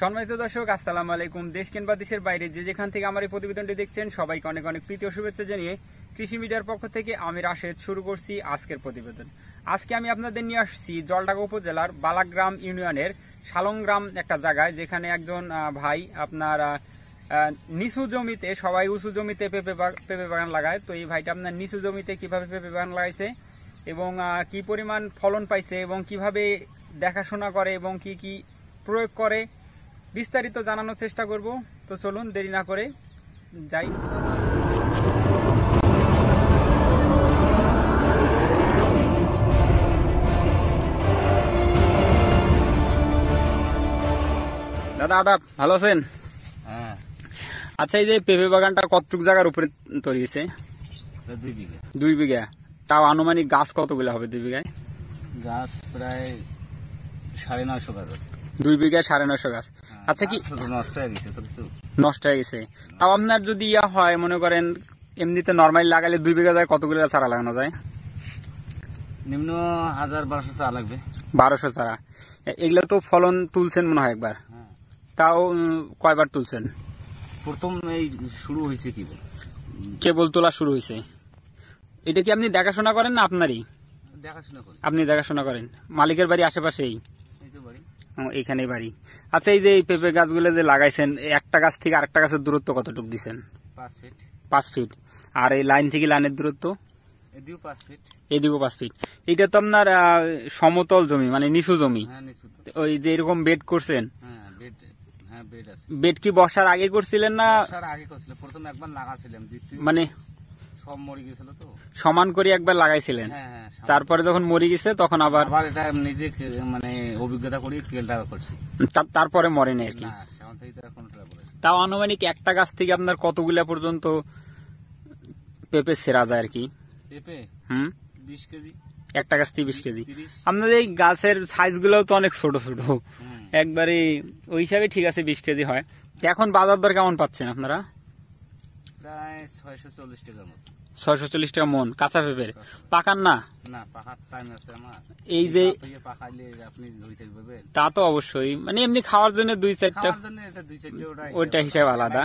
সম্মানিত দর্শক আসসালাম আলাইকুম দেশ কিংবা দেশের বাইরে যে যেখান থেকে আমার এই প্রতিবেদনটি দেখছেন সবাইকে অনেক অনেক প্রীতি শুভেচ্ছা জানিয়ে কৃষি মিডিয়ার পক্ষ থেকে আমি রাশেদ শুরু করছি আজকের প্রতিবেদন আজকে আমি আপনাদের নিয়ে আসছি জলডাকা উপজেলার বালাগ্রাম ইউনিয়নের শালংগ্রাম একটা জায়গায় যেখানে একজন ভাই আপনার নিচু জমিতে সবাই উঁচু জমিতে পেঁপে পেঁপে বাগান লাগায় তো এই ভাইটা আপনার নিচু জমিতে কিভাবে পেঁপে বাগান লাগাইছে এবং কি পরিমাণ ফলন পাইছে এবং কিভাবে দেখাশোনা করে এবং কি কি প্রয়োগ করে বিস্তারিত জানানোর চেষ্টা করব তো চলুন দেরি না করে যাই দাদা আদাব ভালো আছেন হ্যাঁ। আচ্ছা এই যে পেঁপে বাগানটা কতটুক জায়গার উপরে তৈরি হয়েছে দুই বিঘা তাও আনুমানিক গাছ কতগুলো হবে দুই বিঘায় গাছ প্রায় সাড়ে নয়শো গাছ আছে দুই বিঘা সাড়ে নশো গাছ হ্যাঁ, আচ্ছা কি নষ্ট হয়ে গেছে নষ্ট হয়ে গেছে তাও আপনার যদি ইয়া হয় মনে করেন এমনিতে নর্মালি লাগালে দুই বিঘা যায় কতগুলো চারা লাগানো যায় নিম্ন হাজার বারোশো চারা লাগবে বারোশো চারা এগুলো তো ফলন তুলছেন মনে হয় একবার হ্যাঁ। তাও কয়বার তুলছেন প্রথম এই শুরু হয়েছে কি কেবল তোলা শুরু হয়েছে এটা কি আপনি দেখাশোনা করেন না আপনারই দেখাশোনা করেন আপনি দেখাশোনা করেন মালিকের বাড়ি আশেপাশেই এখানে বাড়ি আচ্ছা এই যে পেঁপে গাছগুলো যে লাগাইছেন একটা গাছ থেকে আরেকটা গাছের দূরত্ব কতটুকু দিচ্ছেন পাঁচ ফিট আর এই লাইন থেকে লাইনের দূরত্ব সমতল জমি মানে নিচু জমি হ্যাঁ, ওই যে এরকম বেড করছেন হ্যাঁ, হ্যাঁ, বেড কি বসার আগে করছিলেন না মানে সব মরে গেছিল তো সমান করে একবার লাগাইছিলেন হ্যাঁ, হ্যাঁ, তারপরে যখন মরি গেছে তখন আবার আবার এটা নিজে মানে অভিজ্ঞতা করি করছি তারপরে মরে নেই আর কি তাও আনুমানিক একটা গাছ থেকে আপনার কতগুলা পর্যন্ত পেপে সেরা যায় আর কি হুম বিশ কেজি একটা গাছ থেকে বিশ কেজি আপনাদের এই গাছের গুলো তো অনেক ছোট ছোট একবারে ওই হিসাবে ঠিক আছে বিশ কেজি হয় এখন বাজার দর কেমন পাচ্ছেন আপনারা টাকা মন কাঁচা পেঁপের পাকার না না পাকার টাইম আছে আমার এই যে পাকাইলে আপনি তা তো অবশ্যই মানে এমনি খাওয়ার জন্য দুই চারটা ওইটা হিসাব আলাদা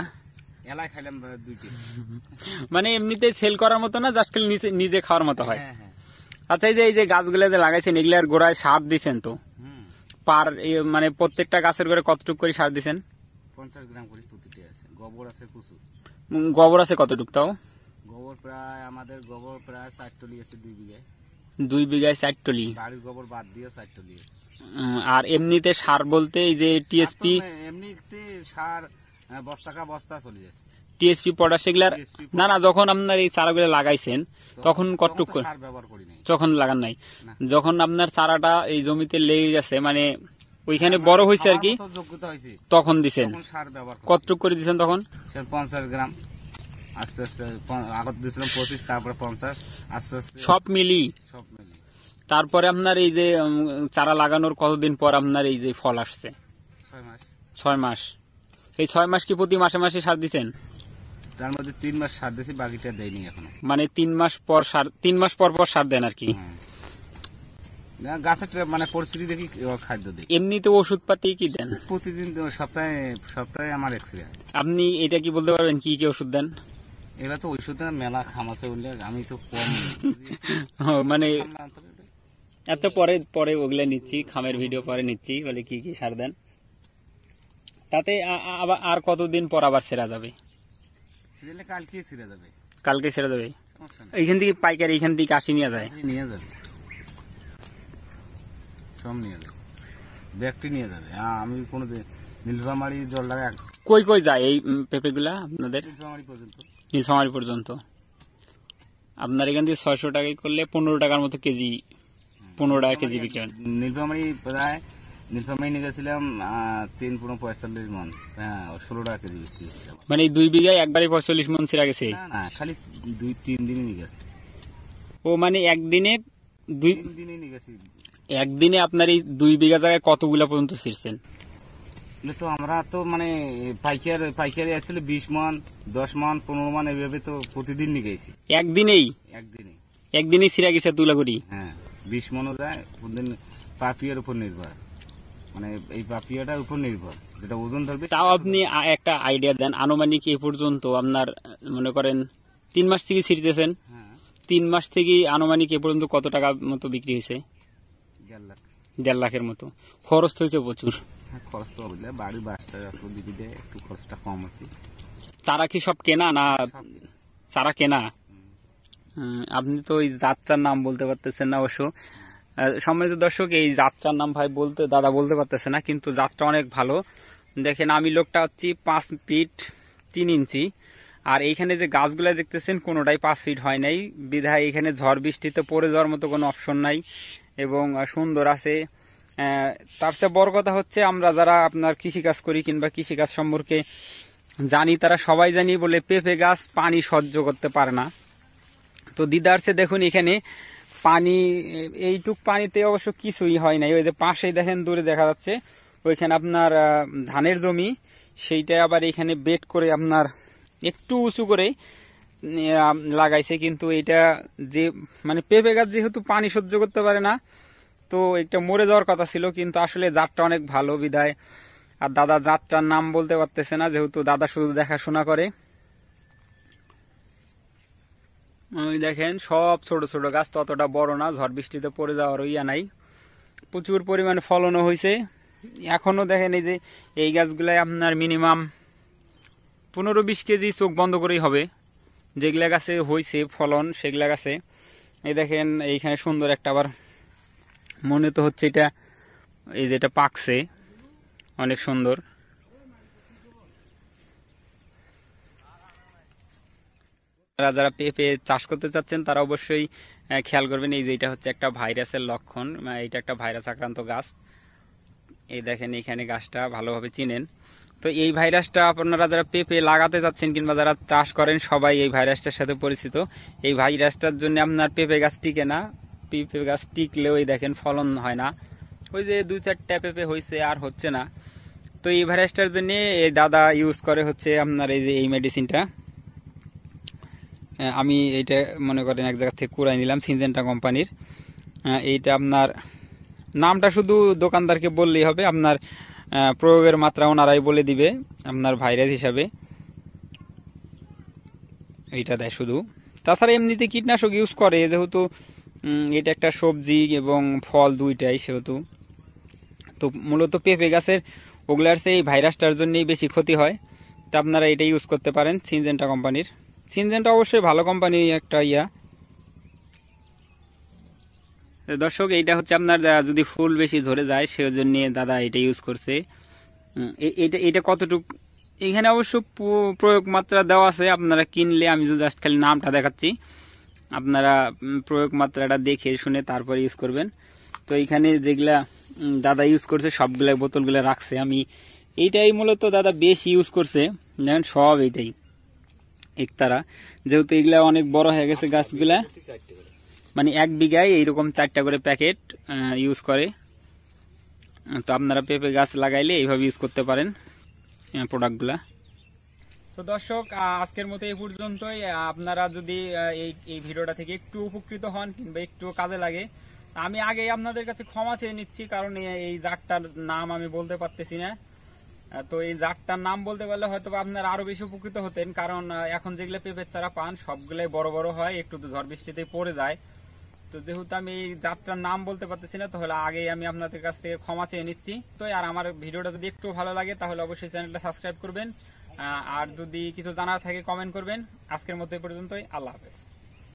এলাই খাইলাম দুইটি মানে এমনিতে সেল করার মতো না জাস্ট নিজে নিজে খাওয়ার মতো হয় হ্যাঁ, হ্যাঁ। আচ্ছা এই যে এই যে গাছগুলো যে লাগাইছেন এগুলো আর গোড়ায় সার দিছেন তো পার মানে প্রত্যেকটা গাছের গোড়ায় কতটুকু করে সার দিছেন পঞ্চাশ গ্রাম করে প্রতিটি আছে গোবর আছে প্রচুর গোবর আছে কতটুক তাও গোবর প্রায় আমাদের গোবর প্রায় ষাট টলি আছে দুই বিঘায় দুই বিঘায় ষাট টলি বাড়ির গোবর বাদ দিয়ে ষাট টলি আর এমনিতে সার বলতে এই যে টিএসপি এমনিতে সার বস্তাকা বস্তা চলে যাচ্ছে টিএসপি পটাশ এগুলার না না যখন আপনার এই চারাগুলো লাগাইছেন তখন কতটুক তখন লাগান নাই যখন আপনার চারাটা এই জমিতে লেগে গেছে মানে ওইখানে বড় হয়েছে আর কি তখন দিছেন কত করে দিছেন তখন পঞ্চাশ গ্রাম আস্তে আস্তে আগত পঁচিশ তারপরে পঞ্চাশ আস্তে আস্তে সব মিলি সব মিলি তারপরে আপনার এই যে চারা লাগানোর কতদিন পর আপনার এই যে ফল আসছে ছয় মাস এই ছয় মাস কি প্রতি মাসে মাসে সার দিতেন তার মধ্যে তিন মাস সার দিয়েছি বাকিটা দেয়নি এখন মানে তিন মাস পর সার তিন মাস পর পর সার দেন আর কি হ্যাঁ। গাছের মানে পরিস্থিতি দেখি খাদ্য এমনিতে ওষুধ পাতি কি দেন প্রতিদিন সপ্তাহে আমার এক্সরে আপনি এটা কি বলতে পারবেন কি কি ওষুধ দেন এগুলা তো ওষুধ মেলা খাম আছে আমি তো কম মানে এত পরে পরে ওগুলা নিচ্ছি খামের ভিডিও পরে নিচ্ছি বলে কি কি সার দেন তাতে আবার আর কতদিন পর আবার সেরা যাবে কালকে সেরা যাবে কালকে সেরা যাবে এইখান থেকে পাইকারি এইখান থেকে আসি নিয়ে যায় নিয়ে যাবে সব নিয়ে যাবে ব্যাগটি নিয়ে যাবে আমি কোনো নীলফামারি জল লাগা কই কই যায় এই পেঁপেগুলা আপনাদের নীলফামারি পর্যন্ত নীলফামারি পর্যন্ত আপনার এখান থেকে ছয়শো টাকায় করলে পনেরো টাকার মতো কেজি পনেরো টাকা কেজি বিক্রি হয় নীলফামারি প্রায় নীলফামারি নিয়ে গেছিলাম তিন পনেরো পঁয়তাল্লিশ মন হ্যাঁ ষোলো টাকা কেজি বিক্রি মানে দুই বিঘায় একবারে পঁয়তাল্লিশ মন ছিঁড়া গেছে খালি দুই তিন দিনই নিয়ে গেছে ও মানে একদিনে দুই দিনে নিয়ে গেছি একদিনে আপনার এই দুই বিঘা জায়গায় কতগুলা পর্যন্ত ছিঁড়ছেন তো আমরা তো মানে পাইকার পাইকারি আসছিল বিশ মন দশ মন পনেরো মন এইভাবে তো প্রতিদিন নিয়ে গেছি একদিনেই একদিনে একদিনেই ছিঁড়া গেছে তুলা করি হ্যাঁ বিশ মনও যায় প্রতিদিন পাপিয়ার উপর নির্ভর মানে এই পাপিয়াটার উপর নির্ভর যেটা ওজন ধরবে তাও আপনি একটা আইডিয়া দেন আনুমানিক এ পর্যন্ত আপনার মনে করেন তিন মাস থেকে ছিঁড়তেছেন হ্যাঁ। তিন মাস থেকে আনুমানিক এ পর্যন্ত কত টাকা মতো বিক্রি হয়েছে দেড় লাখের মতো খরচ হয়েছে প্রচুর হ্যাঁ, চারা কি সব কেনা না চারা কেনা আপনি তো ওই যাত্রার নাম বলতে পারতেছেন না অবশ্য সম্মানিত দর্শক এই যাত্রার নাম ভাই বলতে দাদা বলতে পারতেছে না কিন্তু যাত্রা অনেক ভালো দেখেন আমি লোকটা হচ্ছি পাঁচ ফিট তিন ইঞ্চি আর এইখানে যে গাছগুলো দেখতেছেন কোনোটাই পাঁচ ফিট হয় নাই বিধায় এখানে ঝড় বৃষ্টিতে পড়ে যাওয়ার মতো কোনো অপশন নাই এবং সুন্দর আছে তার চেয়ে বড় কথা হচ্ছে আমরা যারা আপনার কৃষিকাজ করি কিংবা কৃষিকাজ সম্পর্কে জানি তারা সবাই জানি বলে পেঁপে গাছ পানি সহ্য করতে পারে না তো দিদার্সে দেখুন এখানে পানি এইটুক পানিতে অবশ্য কিছুই হয় নাই ওই যে পাশেই দেখেন দূরে দেখা যাচ্ছে ওইখানে আপনার ধানের জমি সেইটা আবার এখানে বেট করে আপনার একটু উঁচু করে লাগাইছে কিন্তু এটা যে মানে পেঁপে গাছ যেহেতু পানি সহ্য করতে পারে না তো এটা মরে যাওয়ার কথা ছিল কিন্তু আসলে জাতটা অনেক ভালো বিদায় আর দাদা জাতটার নাম বলতে পারতেছে না যেহেতু দাদা শুধু দেখাশোনা করে দেখেন সব ছোট ছোট গাছ ততটা বড় না ঝড় বৃষ্টিতে পড়ে যাওয়ার ইয়া নাই প্রচুর পরিমাণে ফলনও হয়েছে এখনও দেখেন এই যে এই গাছগুলাই আপনার মিনিমাম পনেরো বিশ কেজি চোখ বন্ধ করেই হবে যেগুলা গাছে হয়েছে ফলন সেগুলা গাছে এই দেখেন এইখানে সুন্দর একটা আবার মনে তো হচ্ছে এটা এই যেটা পাকছে অনেক সুন্দর আপনারা যারা পেঁপে চাষ করতে চাচ্ছেন তারা অবশ্যই খেয়াল করবেন এই যে এটা হচ্ছে একটা ভাইরাসের লক্ষণ মানে এটা একটা ভাইরাস আক্রান্ত গাছ এই দেখেন এখানে গাছটা ভালোভাবে চিনেন তো এই ভাইরাসটা আপনারা যারা পেঁপে লাগাতে যাচ্ছেন কিংবা যারা চাষ করেন সবাই এই ভাইরাসটার সাথে পরিচিত এই ভাইরাসটার জন্য আপনার পেঁপে গাছ টিকে না পেঁপে গাছ টিকলে ওই দেখেন ফলন হয় না ওই যে দু চারটা পেঁপে হয়েছে আর হচ্ছে না তো এই ভাইরাসটার জন্য এই দাদা ইউজ করে হচ্ছে আপনার এই যে এই মেডিসিনটা আমি এইটা মনে করেন এক জায়গা থেকে কুড়াই নিলাম সিনজেন্টা কোম্পানির এইটা আপনার নামটা শুধু দোকানদারকে বললেই হবে আপনার প্রয়োগের মাত্রা ওনারাই বলে দিবে আপনার ভাইরাস হিসাবে এইটা দেয় শুধু তাছাড়া এমনিতে কীটনাশক ইউজ করে যেহেতু এটা একটা সবজি এবং ফল দুইটাই সেহেতু তো মূলত পেঁপে গাছের ওগুলার সেই ভাইরাসটার জন্যই বেশি ক্ষতি হয় তা আপনারা এটা ইউজ করতে পারেন সিনজেন্টা কোম্পানির সিনজেন্টা অবশ্যই ভালো কোম্পানি একটা ইয়া দর্শক এইটা হচ্ছে আপনার যদি ফুল বেশি ধরে যায় জন্য দাদা এটা ইউজ করছে এটা এটা কতটুক এখানে অবশ্য প্রয়োগ মাত্রা দেওয়া আছে আপনারা কিনলে আমি জাস্ট খালি নামটা দেখাচ্ছি আপনারা প্রয়োগ মাত্রাটা দেখে শুনে তারপরে ইউজ করবেন তো এইখানে যেগুলা দাদা ইউজ করছে সবগুলা বোতলগুলো রাখছে আমি এইটাই মূলত দাদা বেশি ইউজ করছে দেখেন সব এইটাই একতারা যেহেতু এগুলা অনেক বড় হয়ে গেছে গাছগুলা মানে এক বিঘায় এইরকম চারটা করে প্যাকেট ইউজ করে তো আপনারা পেঁপে গাছ লাগাইলে এইভাবে ইউজ করতে পারেন প্রোডাক্টগুলা তো দর্শক আজকের মতো এই পর্যন্তই আপনারা যদি এই এই ভিডিওটা থেকে একটু উপকৃত হন কিংবা একটু কাজে লাগে আমি আগে আপনাদের কাছে ক্ষমা চেয়ে নিচ্ছি কারণ এই জাতটার নাম আমি বলতে পারতেছি না তো এই জাগটার নাম বলতে পারলে হয়তো আপনারা আরো বেশি উপকৃত হতেন কারণ এখন যেগুলো পেঁপের চারা পান সবগুলাই বড় বড় হয় একটু ঝড় বৃষ্টিতে পড়ে যায় তো যেহেতু আমি এই যাত্রার নাম বলতে পারতেছি না তাহলে আগেই আমি আপনাদের কাছ থেকে ক্ষমা চেয়ে নিচ্ছি তো আর আমার ভিডিওটা যদি একটু ভালো লাগে তাহলে অবশ্যই চ্যানেলটা সাবস্ক্রাইব করবেন আর যদি কিছু জানার থাকে কমেন্ট করবেন আজকের মধ্যে পর্যন্তই আল্লাহ হাফেজ